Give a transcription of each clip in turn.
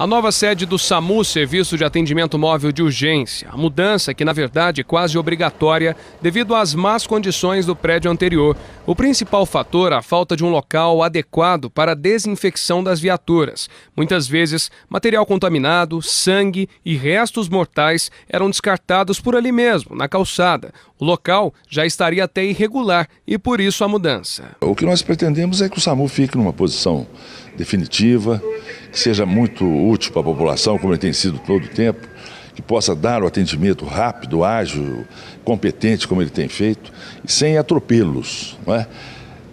A nova sede do SAMU, Serviço de Atendimento Móvel de Urgência, a mudança que na verdade é quase obrigatória devido às más condições do prédio anterior. O principal fator, a falta de um local adequado para a desinfecção das viaturas. Muitas vezes, material contaminado, sangue e restos mortais eram descartados por ali mesmo, na calçada. O local já estaria até irregular e por isso a mudança. O que nós pretendemos é que o SAMU fique numa posição definitiva, que seja muito útil para a população, como ele tem sido todo o tempo, que possa dar o atendimento rápido, ágil, competente, como ele tem feito, e sem atropelos, não é?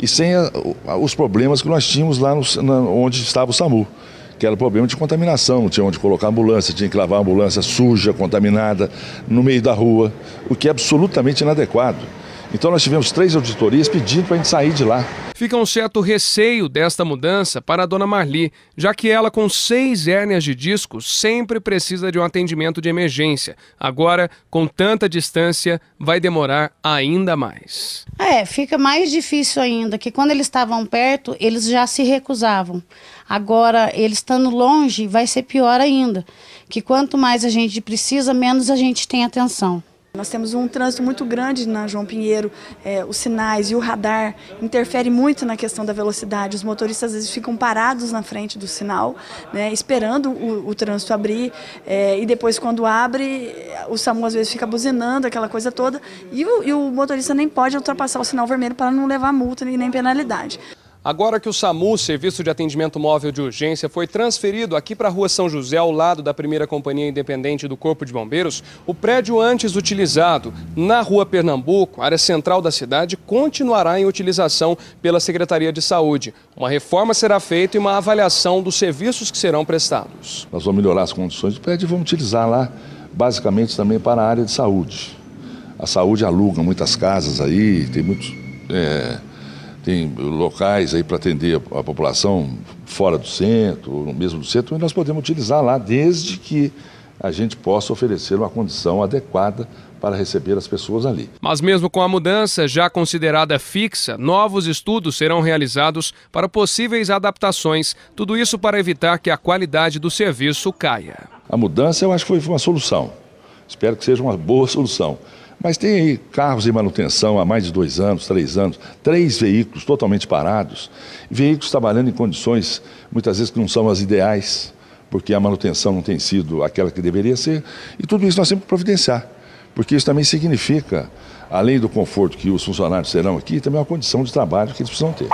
e sem a, os problemas que nós tínhamos lá no, na, onde estava o SAMU, que era problema de contaminação, não tinha onde colocar ambulância, tinha que lavar a ambulância suja, contaminada, no meio da rua, o que é absolutamente inadequado. Então nós tivemos três auditorias pedindo para a gente sair de lá. Fica um certo receio desta mudança para a dona Marli, já que ela com seis hérnias de disco sempre precisa de um atendimento de emergência. Agora, com tanta distância, vai demorar ainda mais. É, fica mais difícil ainda, que quando eles estavam perto, eles já se recusavam. Agora, eles estando longe, vai ser pior ainda, que quanto mais a gente precisa, menos a gente tem atenção. Nós temos um trânsito muito grande na João Pinheiro, é, os sinais e o radar interferem muito na questão da velocidade. Os motoristas às vezes ficam parados na frente do sinal, né, esperando o, o, trânsito abrir é, e depois quando abre, o SAMU às vezes fica buzinando, aquela coisa toda, e o, e o motorista nem pode ultrapassar o sinal vermelho para não levar multa nem penalidade. Agora que o SAMU, Serviço de Atendimento Móvel de Urgência, foi transferido aqui para a Rua São José, ao lado da primeira companhia independente do Corpo de Bombeiros, o prédio antes utilizado na Rua Pernambuco, área central da cidade, continuará em utilização pela Secretaria de Saúde. Uma reforma será feita e uma avaliação dos serviços que serão prestados. Nós vamos melhorar as condições do prédio e vamos utilizar lá, basicamente, também para a área de saúde. A saúde aluga muitas casas aí, tem muitos. É tem locais aí para atender a, população fora do centro, ou mesmo do centro, e nós podemos utilizar lá, desde que a gente possa oferecer uma condição adequada para receber as pessoas ali. Mas mesmo com a mudança já considerada fixa, novos estudos serão realizados para possíveis adaptações, tudo isso para evitar que a qualidade do serviço caia. A mudança eu acho que foi uma solução. Espero que seja uma boa solução. Mas tem aí carros em manutenção há mais de dois anos, três anos, três veículos totalmente parados, veículos trabalhando em condições muitas vezes que não são as ideais, porque a manutenção não tem sido aquela que deveria ser, e tudo isso nós temos que providenciar, porque isso também significa, além do conforto que os funcionários terão aqui, também é uma condição de trabalho que eles precisam ter.